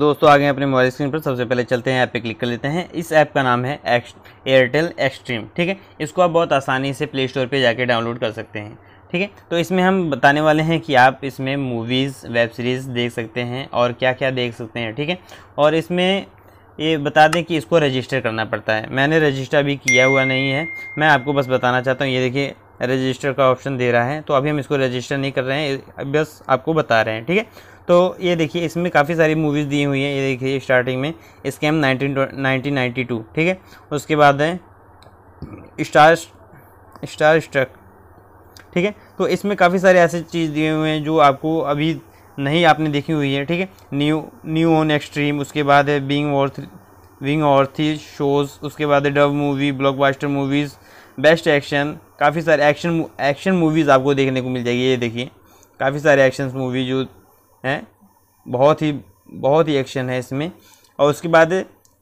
दोस्तों आगे अपने मोबाइल स्क्रीन पर सबसे पहले चलते हैं ऐप पे क्लिक कर लेते हैं इस ऐप का नाम है एक्स एयरटेल एक्सट्रीम ठीक है इसको आप बहुत आसानी से प्ले स्टोर पर जाके डाउनलोड कर सकते हैं ठीक है तो इसमें हम बताने वाले हैं कि आप इसमें मूवीज़ वेब सीरीज़ देख सकते हैं और क्या क्या देख सकते हैं ठीक है और इसमें ये बता दें कि इसको रजिस्टर करना पड़ता है मैंने रजिस्टर अभी किया हुआ नहीं है मैं आपको बस बताना चाहता हूँ ये देखिए रजिस्टर का ऑप्शन दे रहा है तो अभी हम इसको रजिस्टर नहीं कर रहे हैं बस आपको बता रहे हैं ठीक है तो ये देखिए इसमें काफ़ी सारी मूवीज़ दी हुई हैं ये देखिए स्टार्टिंग में scam nineteen nineteen ninety two ठीक है उसके बाद है स्टार स्टार स्ट्रक ठीक है तो इसमें काफ़ी सारे ऐसे चीज़ दिए हुए हैं जो आपको अभी नहीं आपने देखी हुई है ठीक है न्यू न्यू ऑन एक्सट्रीम उसके बाद है बिंग और विंग थी शोज़ उसके बाद है dove movie buster movies best action काफ़ी सारे एक्शन एक्शन मूवीज़ आपको देखने को मिल जाएगी ये देखिए काफ़ी सारे एक्शन मूवी जो है बहुत ही बहुत ही एक्शन है इसमें और उसके बाद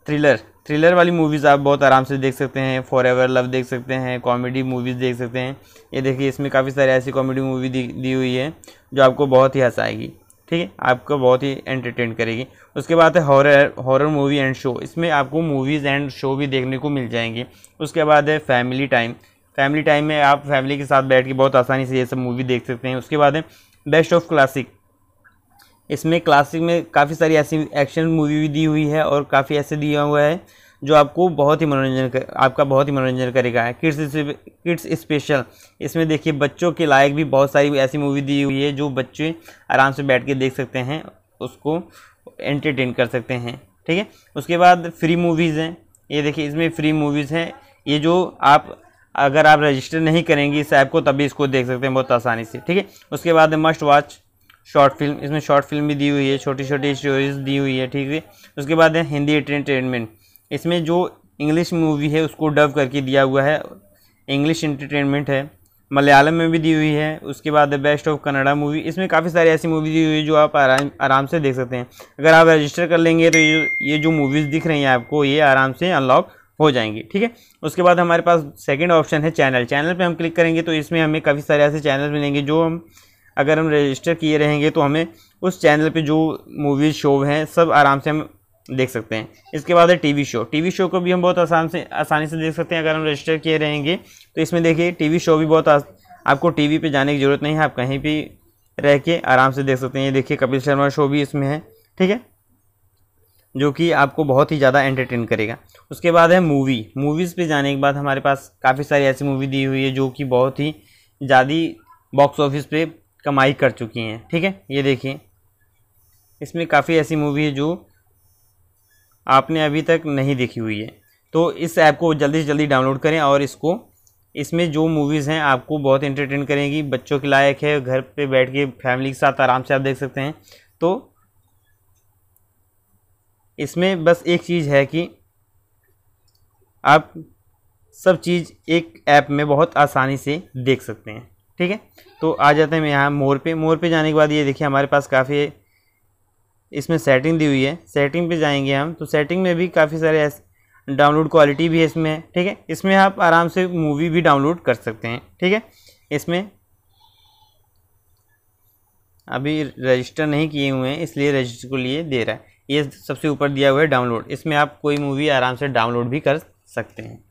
थ्रिलर थ्रिलर वाली मूवीज़ आप बहुत आराम से देख सकते हैं फॉर एवर लव देख सकते हैं कॉमेडी मूवीज़ देख सकते हैं ये देखिए इसमें काफ़ी सारी ऐसी कॉमेडी मूवी दी, दी हुई है जो आपको बहुत ही हंसाएगी ठीक है आपको बहुत ही एंटरटेन करेगी उसके बाद है horror horror movie and show इसमें आपको मूवीज़ एंड शो भी देखने को मिल जाएंगे उसके बाद है फैमिली टाइम फैमिली टाइम में आप फैमिली के साथ बैठ के बहुत आसानी से ये सब मूवी देख सकते हैं उसके बाद है बेस्ट ऑफ क्लासिक इसमें क्लासिक में काफ़ी सारी ऐसी एक्शन मूवी भी दी हुई है और काफ़ी ऐसे दिया हुआ है जो आपको बहुत ही मनोरंजन कर आपका बहुत ही मनोरंजन करेगा किड्स किड्स स्पेशल इसमें देखिए बच्चों के लायक भी बहुत सारी ऐसी मूवी दी हुई है जो बच्चे आराम से बैठ के देख सकते हैं उसको एंटरटेन कर सकते हैं ठीक है उसके बाद फ्री मूवीज़ हैं ये देखिए इसमें फ्री मूवीज़ हैं ये जो आप अगर आप रजिस्टर नहीं करेंगे इस ऐप को तभी इसको देख सकते हैं बहुत आसानी से ठीक है उसके बाद मस्ट वॉच शॉर्ट फिल्म इसमें शॉर्ट फिल्म भी दी हुई है छोटी छोटी स्टोरीज दी हुई है ठीक है उसके बाद है हिंदी एंटरटेनमेंट इसमें जो इंग्लिश मूवी है उसको डब करके दिया हुआ है इंग्लिश इंटरटेनमेंट है मलयालम में भी दी हुई है उसके बाद बेस्ट ऑफ कनाडा मूवी इसमें काफ़ी सारी ऐसी मूवी दी हुई है जो आप आराम आराम से देख सकते हैं अगर आप रजिस्टर कर लेंगे तो ये ये जो मूवीज़ दिख रही हैं आपको ये आराम से अनलॉक हो जाएंगी ठीक है उसके बाद हमारे पास सेकंड ऑप्शन है चैनल चैनल पे हम क्लिक करेंगे तो इसमें हमें काफ़ी सारे ऐसे चैनल मिलेंगे जो हम अगर हम रजिस्टर किए रहेंगे तो हमें उस चैनल पे जो मूवीज़ शो हैं सब आराम से हम देख सकते हैं इसके बाद है टीवी शो टीवी शो को भी हम बहुत आसान से आसानी से देख सकते हैं अगर हम रजिस्टर किए रहेंगे तो इसमें देखिए टीवी शो भी बहुत आपको टीवी पे जाने की ज़रूरत नहीं है आप कहीं भी रह के आराम से देख सकते हैं ये देखिए कपिल शर्मा शो भी इसमें है ठीक है जो कि आपको बहुत ही ज़्यादा एंटरटेन करेगा उसके बाद है मूवी मूवीज़ पर जाने के बाद हमारे पास काफ़ी सारी ऐसी मूवी दी हुई है जो कि बहुत ही ज़्यादा बॉक्स ऑफिस पे कमाई कर चुकी हैं ठीक है ये देखिए इसमें काफ़ी ऐसी मूवी है जो आपने अभी तक नहीं देखी हुई है तो इस ऐप को जल्दी से जल्दी डाउनलोड करें और इसको इसमें जो मूवीज़ हैं आपको बहुत इंटरटेन करेंगी बच्चों के लायक है घर पे बैठ के फैमिली के साथ आराम से आप देख सकते हैं तो इसमें बस एक चीज़ है कि आप सब चीज़ एक ऐप में बहुत आसानी से देख सकते हैं ठीक है तो आ जाते हैं हम यहाँ मोर पे मोर पे जाने के बाद ये देखिए हमारे पास काफ़ी इसमें सेटिंग दी हुई है सेटिंग पे जाएंगे हम तो सेटिंग में भी काफ़ी सारे डाउनलोड क्वालिटी भी है इसमें ठीक है इसमें आप आराम से मूवी भी डाउनलोड कर सकते हैं ठीक है इसमें अभी रजिस्टर नहीं किए हुए हैं इसलिए रजिस्टर को लिए दे रहा है ये सबसे ऊपर दिया हुआ है डाउनलोड इसमें आप कोई मूवी आराम से डाउनलोड भी कर सकते हैं